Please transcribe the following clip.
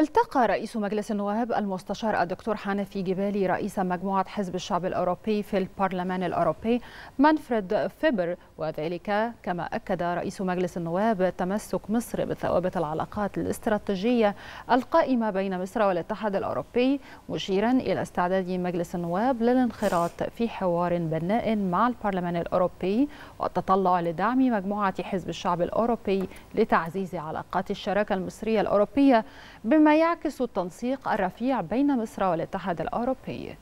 التقى رئيس مجلس النواب المستشار الدكتور حنفي جبالي رئيس مجموعة حزب الشعب الأوروبي في البرلمان الأوروبي مانفريد فيبر وذلك كما أكد رئيس مجلس النواب تمسك مصر بثوابت العلاقات الاستراتيجية القائمة بين مصر والاتحاد الأوروبي مشيرا إلى استعداد مجلس النواب للانخراط في حوار بناء مع البرلمان الأوروبي والتطلع لدعم مجموعة حزب الشعب الأوروبي لتعزيز علاقات الشراكة المصرية الأوروبية بما يعكس التنسيق الرفيع بين مصر والاتحاد الأوروبي